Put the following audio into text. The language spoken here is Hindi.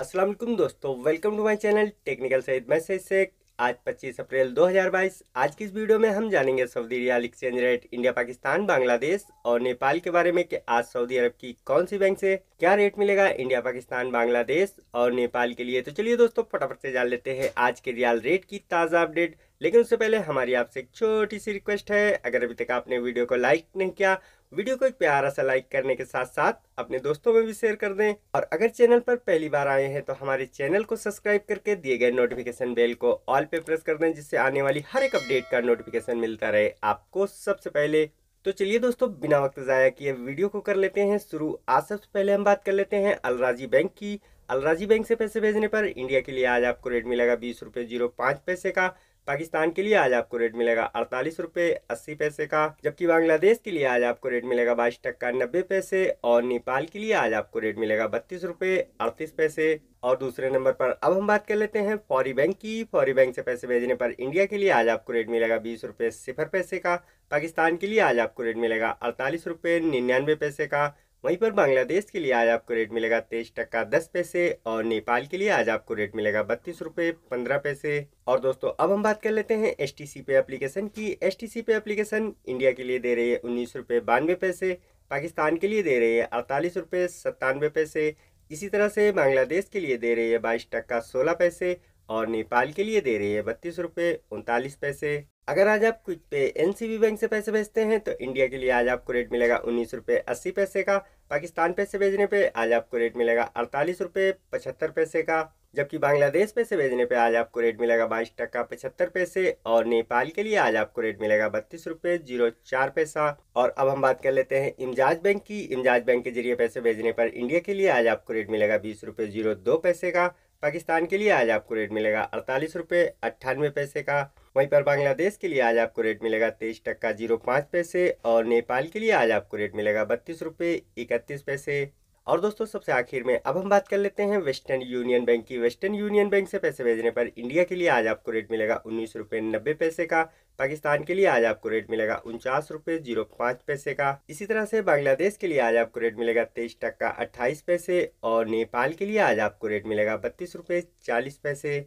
अस्सलाम वालेकुम दोस्तों welcome to my channel technical Saeed message से आज 25 अप्रैल 2022 आज की इस वीडियो में हम जानेंगे Saudi riyal exchange rate India Pakistan Bangladesh और नेपाल के बारे में कि आज सऊदी अरब की कौन सी बैंक से क्या रेट मिलेगा इंडिया पाकिस्तान बांग्लादेश और नेपाल के लिए तो चलिए दोस्तों फटाफट से जान लेते हैं आज के रियाल रेट की ताज़ा अपडेट लेकिन उससे पहले हमारी आपसे एक छोटी सी रिक्वेस्ट है अगर अभी तक आपने वीडियो को लाइक नहीं किया वीडियो को एक प्यारा सा लाइक करने के साथ साथ अपने दोस्तों में भी शेयर कर दें और अगर चैनल पर पहली बार आए हैं तो हमारे चैनल को सब्सक्राइब करके दिए गए नोटिफिकेशन बेल को ऑल पे प्रेस कर दें जिससे आने वाली हर एक अपडेट का नोटिफिकेशन मिलता रहे आपको सबसे पहले तो चलिए दोस्तों बिना वक्त ज़ाया किए वीडियो को कर लेते हैं शुरू आज सबसे पहले हम बात कर लेते हैं अलराजी बैंक की अलराजी बैंक से पैसे भेजने पर इंडिया के लिए आज आपको रेट मिलेगा बीस रुपये जीरो पाँच पैसे का पाकिस्तान के लिए आज आपको रेट मिलेगा अड़तालीस रुपये अस्सी पैसे का जबकि बांग्लादेश के लिए आज आपको रेट मिलेगा बाईस टक्का नब्बे पैसे और नेपाल के लिए आज आपको रेट मिलेगा बत्तीस रुपये अड़तीस पैसे और दूसरे नंबर पर अब हम बात कर लेते हैं फौरी बैंक की फौरी बैंक से पैसे भेजने पर इंडिया के लिए आज आपको रेट मिलेगा बीस रुपये सिफर पैसे का पाकिस्तान के लिए आज आपको रेट मिलेगा अड़तालीस रुपये निन्यानवे पैसे का वहीं पर बांग्लादेश के लिए आज आपको रेट मिलेगा तेईस टक्का दस पैसे और नेपाल के लिए आज आपको रेट मिलेगा बत्तीस रुपये पंद्रह पैसे और दोस्तों अब हम बात कर लेते हैं एस टी सी पे एप्लीकेशन की एस टी सी पे एप्लीकेशन इंडिया के लिए दे रही है उन्नीस रुपये बानवे पैसे पाकिस्तान के लिए दे रही है अड़तालीस रुपये सत्तानवे पैसे इसी तरह से बांग्लादेश के लिए दे रही है बाईस टक्का सोलह पैसे और नेपाल के लिए दे रही है बत्तीस रुपये उनतालीस पैसे अगर आज आप क्विक पे एनसीबी बैंक से पैसे भेजते हैं तो इंडिया के लिए आज आपको रेट मिलेगा उन्नीस रुपये अस्सी पैसे का पाकिस्तान पैसे भेजने पे आज आपको रेट मिलेगा अड़तालीस रुपये पचहत्तर पैसे का जबकि बांग्लादेश पैसे भेजने पे आज आपको रेट मिलेगा बाईस टक्का पचहत्तर पैसे और नेपाल के लिए आज आपको रेट मिलेगा बत्तीस रुपये जीरो चार पैसा और अब हम बात कर लेते हैं इमजाज बैंक की इमजाज बैंक के जरिए पैसे भेजने पर इंडिया के लिए आज आपको रेट मिलेगा बीस रुपये जीरो दो पैसे का पाकिस्तान के लिए आज आपको रेट मिलेगा अड़तालीस रुपये अट्ठानवे पैसे का वहीं पर बांग्लादेश के लिए आज आपको रेट मिलेगा तेईस टक्का जीरो पाँच पैसे और नेपाल के लिए आज आपको रेट मिलेगा बत्तीस रुपये इकतीस पैसे और दोस्तों सबसे आखिर में अब हम बात कर लेते हैं वेस्टर्न यूनियन बैंक की वेस्टर्न यूनियन बैंक से पैसे भेजने पर इंडिया के लिए आज आपको रेट मिलेगा उन्नीस रुपये नब्बे पैसे का पाकिस्तान के लिए आज आपको रेट मिलेगा उनचास रुपये जीरो पाँच पैसे का इसी तरह से बांग्लादेश के लिए आज आपको रेट मिलेगा तेईस टक्का अट्ठाईस पैसे और नेपाल के लिए आज आपको रेट मिलेगा बत्तीस रुपये चालीस पैसे